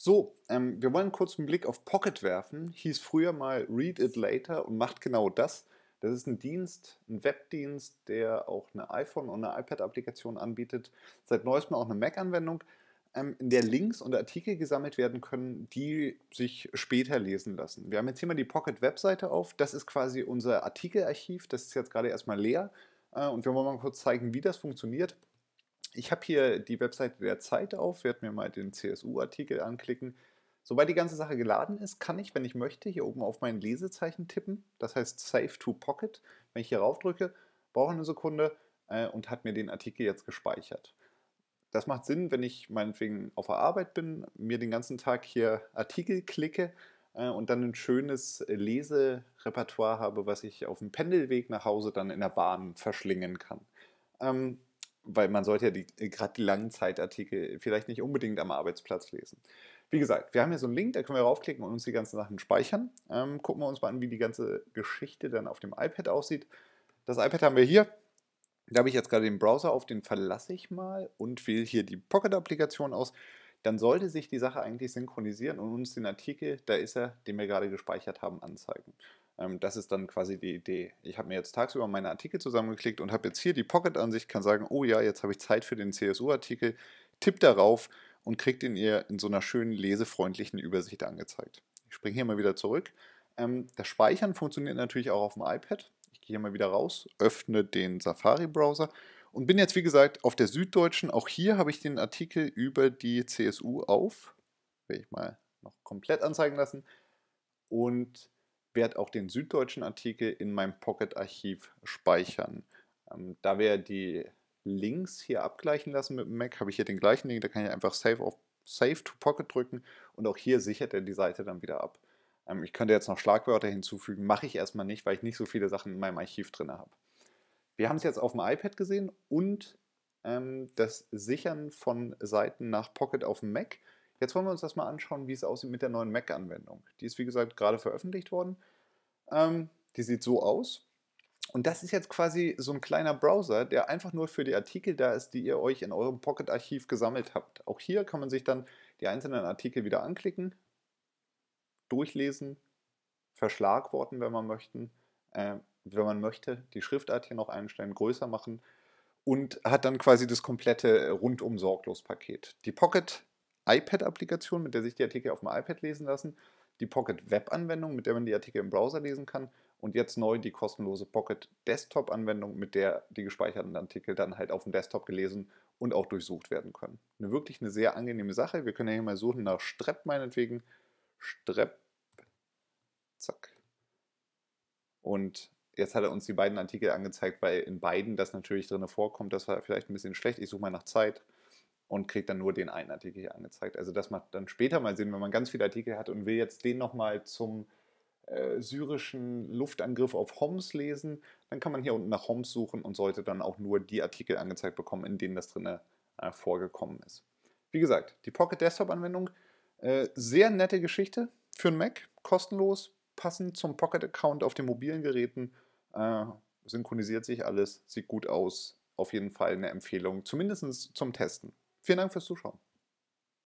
So, ähm, wir wollen kurz einen Blick auf Pocket werfen. Hieß früher mal Read It Later und macht genau das. Das ist ein Dienst, ein Webdienst, der auch eine iPhone- und eine iPad-Applikation anbietet. Seit neuestem auch eine Mac-Anwendung, ähm, in der Links und Artikel gesammelt werden können, die sich später lesen lassen. Wir haben jetzt hier mal die Pocket-Webseite auf. Das ist quasi unser Artikelarchiv. Das ist jetzt gerade erstmal leer. Äh, und wir wollen mal kurz zeigen, wie das funktioniert ich habe hier die Webseite der Zeit auf, werde mir mal den CSU-Artikel anklicken. Sobald die ganze Sache geladen ist, kann ich, wenn ich möchte, hier oben auf mein Lesezeichen tippen. Das heißt Save to Pocket. Wenn ich hier raufdrücke, brauche eine Sekunde äh, und hat mir den Artikel jetzt gespeichert. Das macht Sinn, wenn ich meinetwegen auf der Arbeit bin, mir den ganzen Tag hier Artikel klicke äh, und dann ein schönes Leserepertoire habe, was ich auf dem Pendelweg nach Hause dann in der Bahn verschlingen kann. Ähm, weil man sollte ja die, äh, gerade die langen Zeitartikel vielleicht nicht unbedingt am Arbeitsplatz lesen. Wie gesagt, wir haben hier so einen Link, da können wir raufklicken und uns die ganzen Sachen speichern. Ähm, gucken wir uns mal an, wie die ganze Geschichte dann auf dem iPad aussieht. Das iPad haben wir hier. Da habe ich jetzt gerade den Browser auf, den verlasse ich mal und wähle hier die Pocket-Applikation aus. Dann sollte sich die Sache eigentlich synchronisieren und uns den Artikel, da ist er, den wir gerade gespeichert haben, anzeigen. Ähm, das ist dann quasi die Idee. Ich habe mir jetzt tagsüber meine Artikel zusammengeklickt und habe jetzt hier die Pocket-Ansicht, kann sagen, oh ja, jetzt habe ich Zeit für den CSU-Artikel, tippt darauf und kriegt ihn ihr in so einer schönen lesefreundlichen Übersicht angezeigt. Ich springe hier mal wieder zurück. Ähm, das Speichern funktioniert natürlich auch auf dem iPad. Ich gehe hier mal wieder raus, öffne den Safari-Browser und bin jetzt, wie gesagt, auf der Süddeutschen. Auch hier habe ich den Artikel über die CSU auf. Will ich mal noch komplett anzeigen lassen. Und werde auch den süddeutschen Artikel in meinem Pocket-Archiv speichern. Ähm, da wir die Links hier abgleichen lassen mit dem Mac, habe ich hier den gleichen Link, da kann ich einfach Save, auf, Save to Pocket drücken und auch hier sichert er die Seite dann wieder ab. Ähm, ich könnte jetzt noch Schlagwörter hinzufügen, mache ich erstmal nicht, weil ich nicht so viele Sachen in meinem Archiv drin habe. Wir haben es jetzt auf dem iPad gesehen und ähm, das Sichern von Seiten nach Pocket auf dem Mac. Jetzt wollen wir uns das mal anschauen, wie es aussieht mit der neuen Mac-Anwendung. Die ist, wie gesagt, gerade veröffentlicht worden. Ähm, die sieht so aus. Und das ist jetzt quasi so ein kleiner Browser, der einfach nur für die Artikel da ist, die ihr euch in eurem Pocket-Archiv gesammelt habt. Auch hier kann man sich dann die einzelnen Artikel wieder anklicken, durchlesen, verschlagworten, wenn man möchten, äh, wenn man möchte, die Schriftart hier noch einstellen, größer machen und hat dann quasi das komplette rundum sorglos Paket. Die Pocket iPad-Applikation, mit der sich die Artikel auf dem iPad lesen lassen, die Pocket Web-Anwendung, mit der man die Artikel im Browser lesen kann und jetzt neu die kostenlose Pocket Desktop-Anwendung, mit der die gespeicherten Artikel dann halt auf dem Desktop gelesen und auch durchsucht werden können. Eine, wirklich eine sehr angenehme Sache. Wir können ja hier mal suchen nach Strepp meinetwegen. Strepp, zack. Und jetzt hat er uns die beiden Artikel angezeigt, weil in beiden das natürlich drin vorkommt. Das war vielleicht ein bisschen schlecht. Ich suche mal nach Zeit und kriegt dann nur den einen Artikel hier angezeigt. Also das macht dann später mal Sinn, wenn man ganz viele Artikel hat und will jetzt den nochmal zum äh, syrischen Luftangriff auf Homs lesen, dann kann man hier unten nach Homs suchen und sollte dann auch nur die Artikel angezeigt bekommen, in denen das drin äh, vorgekommen ist. Wie gesagt, die Pocket Desktop Anwendung, äh, sehr nette Geschichte für einen Mac, kostenlos, passend zum Pocket Account auf den mobilen Geräten, äh, synchronisiert sich alles, sieht gut aus, auf jeden Fall eine Empfehlung, zumindest zum Testen. Vielen Dank fürs Zuschauen.